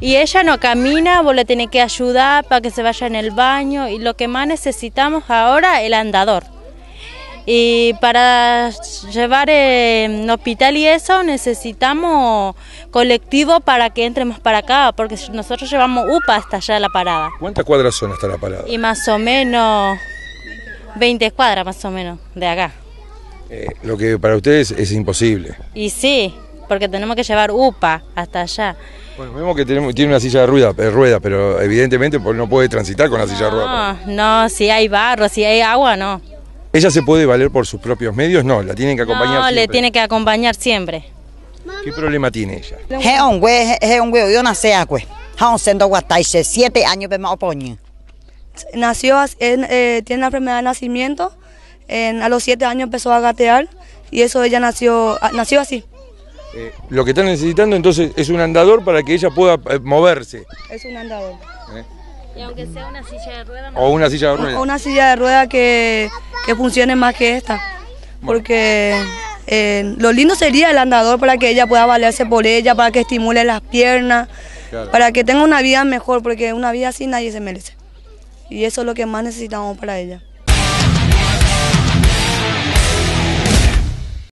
y ella no camina, vos le tenés que ayudar para que se vaya en el baño y lo que más necesitamos ahora el andador. Y para llevar eh, en hospital y eso necesitamos colectivo para que entremos para acá, porque nosotros llevamos UPA hasta allá la parada. ¿Cuántas cuadras son hasta la parada? Y más o menos 20 cuadras más o menos de acá. Eh, lo que para ustedes es imposible. Y sí, porque tenemos que llevar UPA hasta allá. Bueno, vemos que tiene, una silla de ruedas... de rueda, pero evidentemente pues, no puede transitar con la silla de rueda. No, no, si hay barro, si hay agua, no. ¿Ella se puede valer por sus propios medios? No, la tienen que acompañar siempre. No, le tiene que acompañar siempre. ¿Qué problema tiene ella? Yo nací siete años Nació, eh, tiene una enfermedad de nacimiento, a los siete años empezó a gatear y eso ella nació, nació así. Eh, lo que están necesitando entonces es un andador para que ella pueda eh, moverse. Es un andador. Eh. Y aunque sea una silla de ruedas. O una silla de rueda una silla de rueda que, funcione más que esta. Porque lo lindo sería el andador para que ella pueda valerse por ella, para que estimule las piernas, para que tenga una vida mejor, porque una vida así nadie se merece. Y eso es lo que más necesitamos para ella.